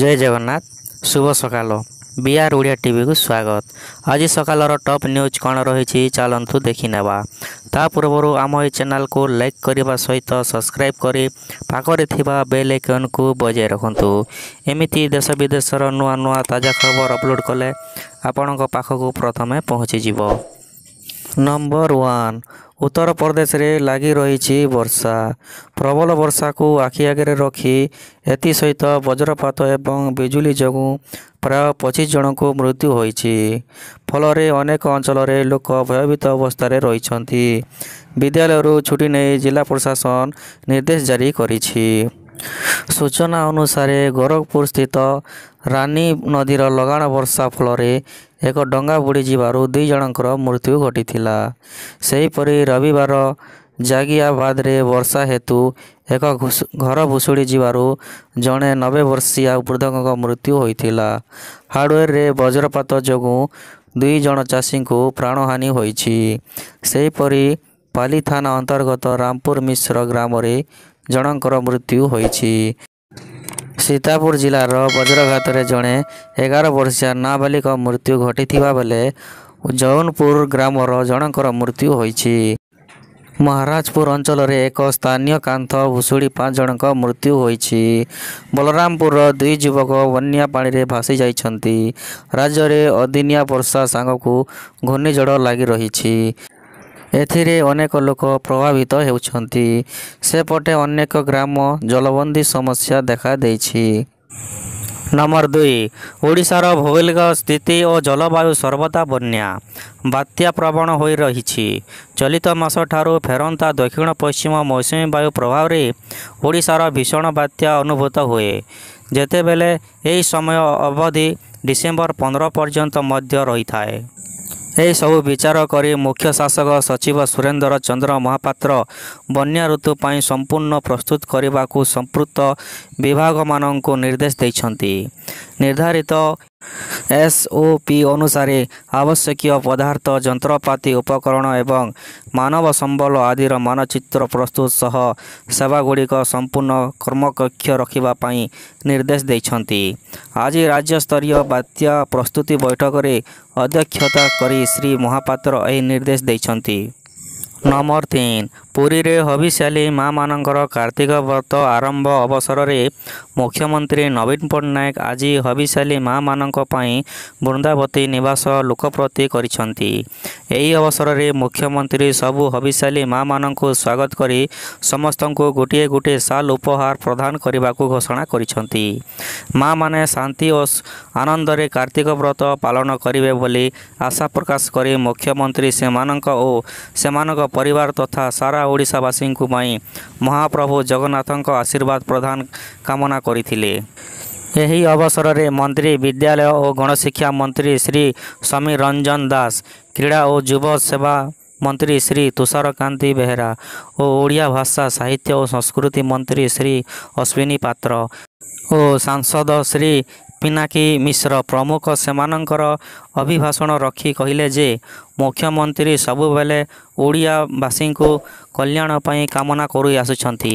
ଜୟ ଜଗନ୍ନାଥ ଶୁଭ ସକାଳ ବିଆର୍ ଓଡ଼ିଆ ଟିଭିକୁ ସ୍ୱାଗତ ଆଜି ସକାଳର ଟପ୍ ନ୍ୟୁଜ୍ କ'ଣ ରହିଛି ଚାଲନ୍ତୁ ଦେଖିନେବା ତା ପୂର୍ବରୁ ଆମ ଏହି ଚ୍ୟାନେଲକୁ ଲାଇକ୍ କରିବା ସହିତ ସବସ୍କ୍ରାଇବ୍ କରି ପାଖରେ ଥିବା ବେଲ୍ ଆଇକନ୍କୁ ବଜାୟ ରଖନ୍ତୁ ଏମିତି ଦେଶ ବିଦେଶର ନୂଆ ନୂଆ ତାଜା ଖବର ଅପଲୋଡ଼ କଲେ ଆପଣଙ୍କ ପାଖକୁ ପ୍ରଥମେ ପହଞ୍ଚିଯିବ ନମ୍ବର ୱାନ୍ ଉତ୍ତରପ୍ରଦେଶରେ ଲାଗି ରହିଛି ବର୍ଷା ପ୍ରବଳ ବର୍ଷାକୁ ଆଖି ଆଗରେ ରଖି ଏଥିସହିତ ବଜ୍ରପାତ ଏବଂ ବିଜୁଳି ଯୋଗୁଁ ପ୍ରାୟ ପଚିଶ ଜଣଙ୍କୁ ମୃତ୍ୟୁ ହୋଇଛି ଫଳରେ ଅନେକ ଅଞ୍ଚଳରେ ଲୋକ ଭୟଭୀତ ଅବସ୍ଥାରେ ରହିଛନ୍ତି ବିଦ୍ୟାଳୟରୁ ଛୁଟି ନେଇ ଜିଲ୍ଲା ପ୍ରଶାସନ ନିର୍ଦ୍ଦେଶ ଜାରି କରିଛି ସୂଚନା ଅନୁସାରେ ଗୋରଖପୁର ସ୍ଥିତ ରାନୀ ନଦୀର ଲଗାଣ ବର୍ଷା ଫଳରେ ଏକ ଡଙ୍ଗା ବୁଡ଼ିଯିବାରୁ ଦୁଇ ଜଣଙ୍କର ମୃତ୍ୟୁ ଘଟିଥିଲା ସେହିପରି ରବିବାର ଜାଗିଆବାଦରେ ବର୍ଷା ହେତୁ ଏକ ଘର ଭୁଷୁଡ଼ି ଯିବାରୁ ଜଣେ ନବେ ବର୍ଷିଆ ବୃଦ୍ଧଙ୍କ ମୃତ୍ୟୁ ହୋଇଥିଲା ହାର୍ଡ଼ୱେର୍ରେ ବଜ୍ରପାତ ଯୋଗୁଁ ଦୁଇ ଜଣ ଚାଷୀଙ୍କୁ ପ୍ରାଣହାନୀ ହୋଇଛି ସେହିପରି ପାଲି ଥାନା ଅନ୍ତର୍ଗତ ରାମପୁର ମିଶ୍ର ଗ୍ରାମରେ ଜଣଙ୍କର ମୃତ୍ୟୁ ହୋଇଛି ସୀତାପୁର ଜିଲ୍ଲାର ବଜ୍ରଘାତରେ ଜଣେ ଏଗାର ବର୍ଷିଆ ନାବାଳିକ ମୃତ୍ୟୁ ଘଟିଥିବା ବେଳେ ଜୌନପୁର ଗ୍ରାମର ଜଣଙ୍କର ମୃତ୍ୟୁ ହୋଇଛି ମହାରାଜପୁର ଅଞ୍ଚଳରେ ଏକ ସ୍ଥାନୀୟ କାନ୍ଥ ଭୁଷୁଡ଼ି ପାଞ୍ଚ ଜଣଙ୍କ ମୃତ୍ୟୁ ହୋଇଛି ବଳରାମପୁରର ଦୁଇ ଯୁବକ ବନ୍ୟା ପାଣିରେ ଭାସି ଯାଇଛନ୍ତି ରାଜ୍ୟରେ ଅଦିନିଆ ବର୍ଷା ସାଙ୍ଗକୁ ଘୂର୍ଣ୍ଣିଝଡ଼ ଲାଗି ରହିଛି ଏଥିରେ ଅନେକ ଲୋକ ପ୍ରଭାବିତ ହେଉଛନ୍ତି ସେପଟେ ଅନେକ ଗ୍ରାମ ଜଳବନ୍ଦୀ ସମସ୍ୟା ଦେଖାଦେଇଛି ନମ୍ବର ଦୁଇ ଓଡ଼ିଶାର ଭୌଗୋଳିକ ସ୍ଥିତି ଓ ଜଳବାୟୁ ସର୍ବଦା ବନ୍ୟା ବାତ୍ୟା ପ୍ରବଣ ହୋଇ ରହିଛି ଚଳିତ ମାସ ଠାରୁ ଫେରନ୍ତା ଦକ୍ଷିଣ ପଶ୍ଚିମ ମୌସୁମୀ ବାୟୁ ପ୍ରଭାବରେ ଓଡ଼ିଶାର ଭୀଷଣ ବାତ୍ୟା ଅନୁଭୂତ ହୁଏ ଯେତେବେଳେ ଏହି ସମୟ ଅବଧି ଡିସେମ୍ବର ପନ୍ଦର ପର୍ଯ୍ୟନ୍ତ ମଧ୍ୟ ରହିଥାଏ ଏହିସବୁ ବିଚାର କରି ମୁଖ୍ୟ ଶାସକ ସଚିବ ସୁରେନ୍ଦ୍ର ଚନ୍ଦ୍ର ମହାପାତ୍ର ବନ୍ୟା ଋତୁ ପାଇଁ ସମ୍ପୂର୍ଣ୍ଣ ପ୍ରସ୍ତୁତ କରିବାକୁ ସମ୍ପୃକ୍ତ ବିଭାଗମାନଙ୍କୁ ନିର୍ଦ୍ଦେଶ ଦେଇଛନ୍ତି ନିର୍ଦ୍ଧାରିତ ଏସ୍ଓପି ଅନୁସାରେ ଆବଶ୍ୟକୀୟ ପଦାର୍ଥ ଯନ୍ତ୍ରପାତି ଉପକରଣ ଏବଂ ମାନବ ସମ୍ବଳ ଆଦିର ମାନଚିତ୍ର ପ୍ରସ୍ତୁତ ସହ ସେବାଗୁଡ଼ିକ ସମ୍ପୂର୍ଣ୍ଣ କର୍ମକକ୍ଷ ରଖିବା ପାଇଁ ନିର୍ଦ୍ଦେଶ ଦେଇଛନ୍ତି ଆଜି ରାଜ୍ୟସ୍ତରୀୟ ବାତ୍ୟା ପ୍ରସ୍ତୁତି ବୈଠକରେ ଅଧ୍ୟକ୍ଷତା କରି ଶ୍ରୀ ମହାପାତ୍ର ଏହି ନିର୍ଦ୍ଦେଶ ଦେଇଛନ୍ତି ନମ୍ବର ତିନ ପୁରୀରେ ହବିଷ୍ୟାଲି ମା ମାନଙ୍କର କାର୍ତ୍ତିକ ବ୍ରତ ଆରମ୍ଭ ଅବସରରେ ମୁଖ୍ୟମନ୍ତ୍ରୀ ନବୀନ ପଟ୍ଟନାୟକ ଆଜି ହବିଷ୍ୟାଲି ମା ମାନଙ୍କ ପାଇଁ ବୃନ୍ଦାବତୀ ନିବାସ ଲୋକପ୍ରତି କରିଛନ୍ତି ଏହି ଅବସରରେ ମୁଖ୍ୟମନ୍ତ୍ରୀ ସବୁ ହବିଷ୍ୟାଲି ମା ମାନଙ୍କୁ ସ୍ୱାଗତ କରି ସମସ୍ତଙ୍କୁ ଗୋଟିଏ ଗୋଟିଏ ସାଲ ଉପହାର ପ୍ରଦାନ କରିବାକୁ ଘୋଷଣା କରିଛନ୍ତି ମା ମାନେ ଶାନ୍ତି ଓ ଆନନ୍ଦରେ କାର୍ତ୍ତିକ ବ୍ରତ ପାଳନ କରିବେ ବୋଲି ଆଶା ପ୍ରକାଶ କରି ମୁଖ୍ୟମନ୍ତ୍ରୀ ସେମାନଙ୍କ ଓ ସେମାନଙ୍କ ପରିବାର ତଥା ସାରା ଓଡ଼ିଶାବାସୀଙ୍କୁ ପାଇଁ ମହାପ୍ରଭୁ ଜଗନ୍ନାଥଙ୍କ ଆଶୀର୍ବାଦ ପ୍ରଦାନ କାମନା କରିଥିଲେ ଏହି ଅବସରରେ ମନ୍ତ୍ରୀ ବିଦ୍ୟାଳୟ ଓ ଗଣଶିକ୍ଷା ମନ୍ତ୍ରୀ ଶ୍ରୀ ସମୀର ରଞ୍ଜନ ଦାସ କ୍ରୀଡ଼ା ଓ ଯୁବ ସେବା ମନ୍ତ୍ରୀ ଶ୍ରୀ ତୁଷାରକାନ୍ତି ବେହେରା ଓ ଓଡ଼ିଆ ଭାଷା ସାହିତ୍ୟ ଓ ସଂସ୍କୃତି ମନ୍ତ୍ରୀ ଶ୍ରୀ ଅଶ୍ୱିନୀ ପାତ୍ର ଓ ସାଂସଦ ଶ୍ରୀ ପିନାକୀ ମିଶ୍ର ପ୍ରମୁଖ ସେମାନଙ୍କର ଅଭିଭାଷଣ ରଖି କହିଲେ ଯେ ମୁଖ୍ୟମନ୍ତ୍ରୀ ସବୁବେଳେ ଓଡ଼ିଆବାସୀଙ୍କୁ କଲ୍ୟାଣ ପାଇଁ କାମନା କରି ଆସୁଛନ୍ତି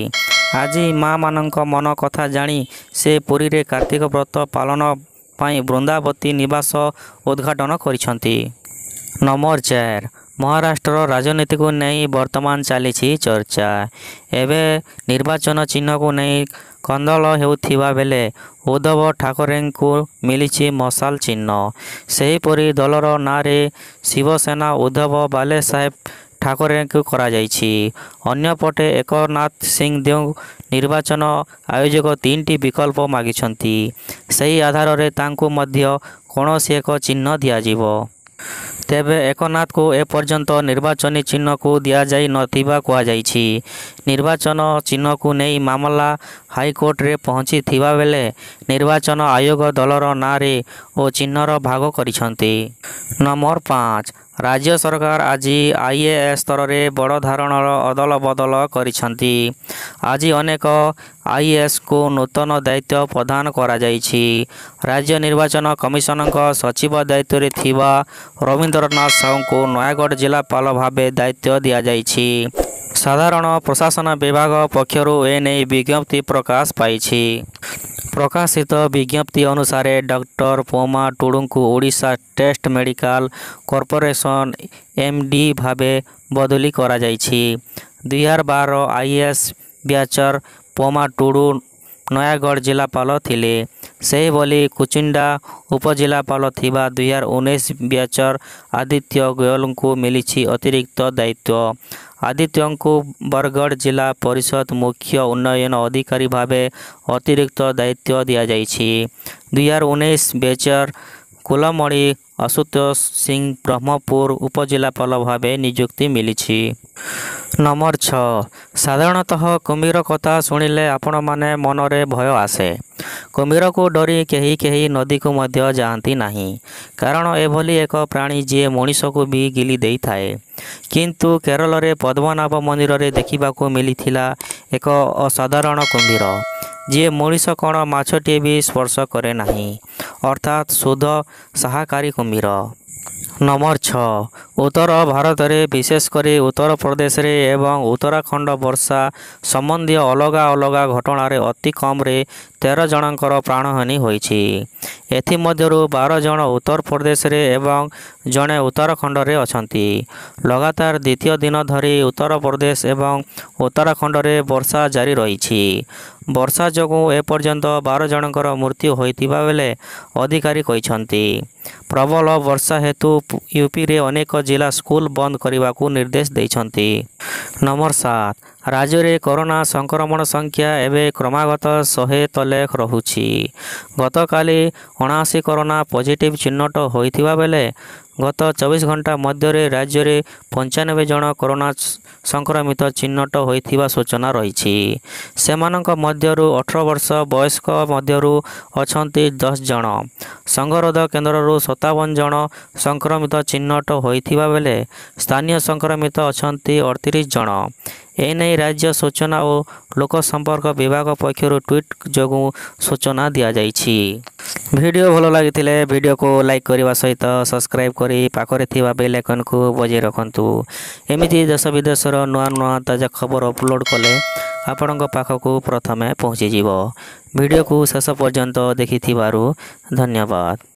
ଆଜି ମା ମାନଙ୍କ ମନ କଥା ଜାଣି ସେ ପୁରୀରେ କାର୍ତ୍ତିକ ବ୍ରତ ପାଳନ ପାଇଁ ବୃନ୍ଦାବତୀ ନିବାସ ଉଦ୍ଘାଟନ କରିଛନ୍ତି ନମ୍ବର ଚାରି ମହାରାଷ୍ଟ୍ରର ରାଜନୀତିକୁ ନେଇ ବର୍ତ୍ତମାନ ଚାଲିଛି ଚର୍ଚ୍ଚା ଏବେ ନିର୍ବାଚନ ଚିହ୍ନକୁ ନେଇ କନ୍ଦଳ ହେଉଥିବା ବେଳେ ଉଦ୍ଧବ ଠାକରେଙ୍କୁ ମିଳିଛି ମଶାଲ ଚିହ୍ନ ସେହିପରି ଦଳର ନାଁରେ ଶିବସେନା ଉଦ୍ଧବ ବାଲେସାହେବ ଠାକରେଙ୍କୁ କରାଯାଇଛି ଅନ୍ୟପଟେ ଏକନାଥ ସିଂହଦେଉ ନିର୍ବାଚନ ଆୟୋଜକ ତିନିଟି ବିକଳ୍ପ ମାଗିଛନ୍ତି ସେହି ଆଧାରରେ ତାଙ୍କୁ ମଧ୍ୟ କୌଣସି ଏକ ଚିହ୍ନ ଦିଆଯିବ ତେବେ ଏକନାଥକୁ ଏପର୍ଯ୍ୟନ୍ତ ନିର୍ବାଚନୀ ଚିହ୍ନକୁ ଦିଆଯାଇନଥିବା କୁହାଯାଇଛି ନିର୍ବାଚନ ଚିହ୍ନକୁ ନେଇ ମାମଲା ହାଇକୋର୍ଟରେ ପହଞ୍ଚିଥିବା ବେଳେ ନିର୍ବାଚନ ଆୟୋଗ ଦଳର ନାଁରେ ଓ ଚିହ୍ନର ଭାଗ କରିଛନ୍ତି ନମ୍ବର ପାଞ୍ଚ ରାଜ୍ୟ ସରକାର ଆଜି ଆଇ ଏ ଏସ୍ ସ୍ତରରେ ବଡ଼ ଧାରଣର ଅଦଳ ବଦଳ କରିଛନ୍ତି ଆଜି ଅନେକ ଆଇଏଏସ୍କୁ ନୂତନ ଦାୟିତ୍ୱ ପ୍ରଦାନ କରାଯାଇଛି ରାଜ୍ୟ ନିର୍ବାଚନ କମିଶନଙ୍କ ସଚିବ ଦାୟିତ୍ୱରେ ଥିବା ରବୀନ୍ଦ୍ରନାଥ ସାହୁଙ୍କୁ ନୟାଗଡ଼ ଜିଲ୍ଲାପାଳ ଭାବେ ଦାୟିତ୍ୱ ଦିଆଯାଇଛି ସାଧାରଣ ପ୍ରଶାସନ ବିଭାଗ ପକ୍ଷରୁ ଏନେଇ ବିଜ୍ଞପ୍ତି ପ୍ରକାଶ ପାଇଛି ପ୍ରକାଶିତ ବିଜ୍ଞପ୍ତି ଅନୁସାରେ ଡକ୍ଟର ପୋମା ଟୁଡୁଙ୍କୁ Odisha state medical corporation MD ଭାବେ ବଦଳି କରାଯାଇଛି ଦୁଇହଜାର ବାର ଆଇଏଏସ୍ ବ୍ୟାଚର ପମା ଟୁଡୁ ନୟାଗଡ଼ ଜିଲ୍ଲାପାଳ ଥିଲେ ସେହିଭଳି କୁଚିଣ୍ଡା ଉପଜିଲ୍ଲାପାଳ ଥିବା ଦୁଇହଜାର ଉଣେଇଶ ବ୍ୟାଚର ଆଦିତ୍ୟ ଗୋୟଲଙ୍କୁ ମିଳିଛି ଅତିରିକ୍ତ ଦାୟିତ୍ୱ ଆଦିତ୍ୟଙ୍କୁ ବରଗଡ଼ ଜିଲ୍ଲା ପରିଷଦ ମୁଖ୍ୟ ଉନ୍ନୟନ ଅଧିକାରୀ ଭାବେ ଅତିରିକ୍ତ ଦାୟିତ୍ୱ ଦିଆଯାଇଛି ଦୁଇହଜାର ଉଣେଇଶ ବ୍ୟାଚର କୁଲମଣି ଆଶୁତୋଷ ସିଂ ବ୍ରହ୍ମପୁର ଉପଜିଲ୍ଲାପାଳ ଭାବେ ନିଯୁକ୍ତି ମିଳିଛି ନମ୍ବର ଛଅ ସାଧାରଣତଃ କୁମ୍ଭୀର କଥା ଶୁଣିଲେ ଆପଣମାନେ ମନରେ ଭୟ ଆସେ କୁମ୍ଭୀରକୁ ଡରି କେହି କେହି ନଦୀକୁ ମଧ୍ୟ ଯାଆନ୍ତି ନାହିଁ କାରଣ ଏଭଳି ଏକ ପ୍ରାଣୀ ଯିଏ ମଣିଷକୁ ବି ଗିଲି ଦେଇଥାଏ କିନ୍ତୁ କେରଳରେ ପଦ୍ମନାଭ ମନ୍ଦିରରେ ଦେଖିବାକୁ ମିଳିଥିଲା ଏକ ଅସାଧାରଣ କୁମ୍ଭୀର ଯିଏ ମଣିଷ କ'ଣ ମାଛଟିଏ ବି ସ୍ପର୍ଶ କରେ ନାହିଁ ଅର୍ଥାତ୍ ଶୁଦ୍ଧ ସାହାକାରୀ କୁମ୍ଭୀର ନମ୍ବର ଛଅ ଉତ୍ତର ଭାରତରେ ବିଶେଷ କରି ଉତ୍ତରପ୍ରଦେଶରେ ଏବଂ ଉତ୍ତରାଖଣ୍ଡ ବର୍ଷା ସମ୍ବନ୍ଧୀୟ ଅଲଗା ଅଲଗା ଘଟଣାରେ ଅତି କମ୍ରେ ତେର ଜଣଙ୍କର ପ୍ରାଣହାନୀ ହୋଇଛି ଏଥିମଧ୍ୟରୁ ବାର ଜଣ ଉତ୍ତରପ୍ରଦେଶରେ ଏବଂ ଜଣେ ଉତ୍ତରାଖଣ୍ଡରେ ଅଛନ୍ତି ଲଗାତାର ଦ୍ୱିତୀୟ ଦିନ ଧରି ଉତ୍ତରପ୍ରଦେଶ ଏବଂ ଉତ୍ତରାଖଣ୍ଡରେ ବର୍ଷା ଜାରି ରହିଛି ବର୍ଷା ଯୋଗୁଁ ଏପର୍ଯ୍ୟନ୍ତ ବାର ଜଣଙ୍କର ମୃତ୍ୟୁ ହୋଇଥିବା ବେଳେ ଅଧିକାରୀ କହିଛନ୍ତି ପ୍ରବଳ ବର୍ଷା ହେତୁ ୟୁପିରେ ଅନେକ ଜିଲ୍ଲା ସ୍କୁଲ ବନ୍ଦ କରିବାକୁ ନିର୍ଦ୍ଦେଶ ଦେଇଛନ୍ତି ନମ୍ବର ସାତ ରାଜ୍ୟରେ କରୋନା ସଂକ୍ରମଣ ସଂଖ୍ୟା ଏବେ କ୍ରମାଗତ ଶହେ ତଲେ ରହୁଛି ଗତକାଲି ଅଣାଅଶୀ କରୋନା ପଜିଟିଭ୍ ଚିହ୍ନଟ ହୋଇଥିବା ବେଳେ ଗତ ଚବିଶ ଘଣ୍ଟା ମଧ୍ୟରେ ରାଜ୍ୟରେ ପଞ୍ଚାନବେ ଜଣ କରୋନା ସଂକ୍ରମିତ ଚିହ୍ନଟ ହୋଇଥିବା ସୂଚନା ରହିଛି ସେମାନଙ୍କ ମଧ୍ୟରୁ ଅଠର ବର୍ଷ ବୟସ୍କ ମଧ୍ୟରୁ ଅଛନ୍ତି ଦଶ ଜଣ ସଙ୍ଗରୋଧ କେନ୍ଦ୍ରରୁ ସତାବନ ଜଣ ସଂକ୍ରମିତ ଚିହ୍ନଟ ହୋଇଥିବା ବେଳେ ସ୍ଥାନୀୟ ସଂକ୍ରମିତ ଅଛନ୍ତି ଅଠତିରିଶ ଜଣ ଏନେଇ ରାଜ୍ୟ ସୂଚନା ଓ ଲୋକସମ୍ପର୍କ ବିଭାଗ ପକ୍ଷରୁ ଟ୍ୱିଟ୍ ଯୋଗୁଁ ସୂଚନା ଦିଆଯାଇଛି ଭିଡ଼ିଓ ଭଲ ଲାଗିଥିଲେ ଭିଡ଼ିଓକୁ ଲାଇକ୍ କରିବା ସହିତ ସବସ୍କ୍ରାଇବ୍ କରି ପାଖରେ ଥିବା ବେଲ୍ ଆଇକନ୍କୁ ବଜାଇ ରଖନ୍ତୁ ଏମିତି ଦେଶ ବିଦେଶର ନୂଆ ନୂଆ ତାଜା ଖବର ଅପଲୋଡ଼ କଲେ ଆପଣଙ୍କ ପାଖକୁ ପ୍ରଥମେ ପହଞ୍ଚିଯିବ ଭିଡ଼ିଓକୁ ଶେଷ ପର୍ଯ୍ୟନ୍ତ ଦେଖିଥିବାରୁ ଧନ୍ୟବାଦ